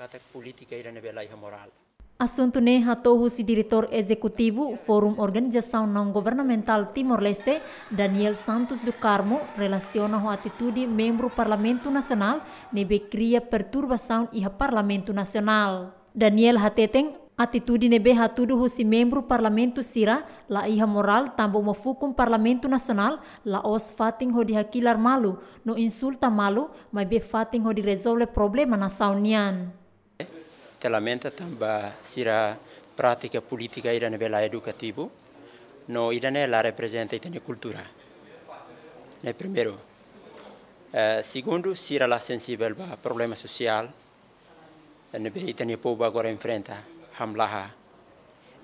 Cateca política irá na bela moral. Assunto ne diretor Governamental Timor-Leste, Daniel Santos do Carmo, relaciona a atitude membro Parlamento Nacional nebe cria perturbação e Parlamento Nacional. Daniel Hateteng, atitudi nebe hatudu husi membro Parlamento Sira, la iha moral tambo mafukum Parlamento nasional la os fating hodi hakilar malu, no insulta malu, ma be fating hodi resolve problema nasaunian. telamenta tamba sira pratica politica ida nivela educativo no ira ne la representa itene cultura ne primeiro uh, eh, segundo sira la sensível ba problema social ne be ne povo agora enfrenta hamlaha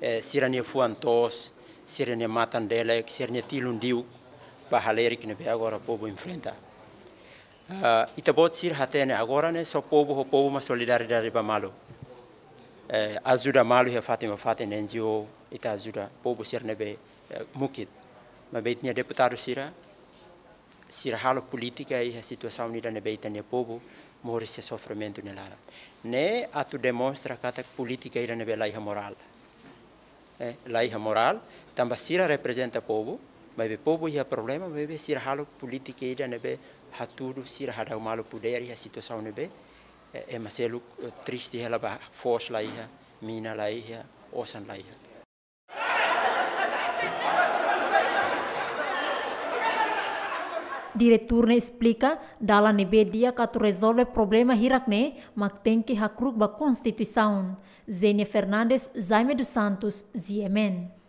uh, sira ne fuantos sira ne matan dele, sira ne tilundiu ba haleri ne be agora povo enfrenta uh, eh, itabot sir hatene agora ne so povo ho povo ma solidariedade ba malo eh, azuda malu he ya fatima fatima NGO ita azuda bobo sir nebe eh, mukit ma beitnya deputado sira sira halo política e a situação nida nebe ita ne povo morre se sofrimento ne lara ne atu demonstra kata politika ira nebe laiha moral eh, laiha moral tamba sira representa povo mas be povo iha problema mas be sira halo ira nebe hatudo sira hada malu poder iha a situação nebe e maselu øh, tristi hela ba force lai mina lai ha osan lai ha Diretur ne explica dala ne bedia katu resolve problema hirak ne mak tenke hakruk ba konstituisaun. Zenia Fernandes, Jaime dos Santos, Ziemen.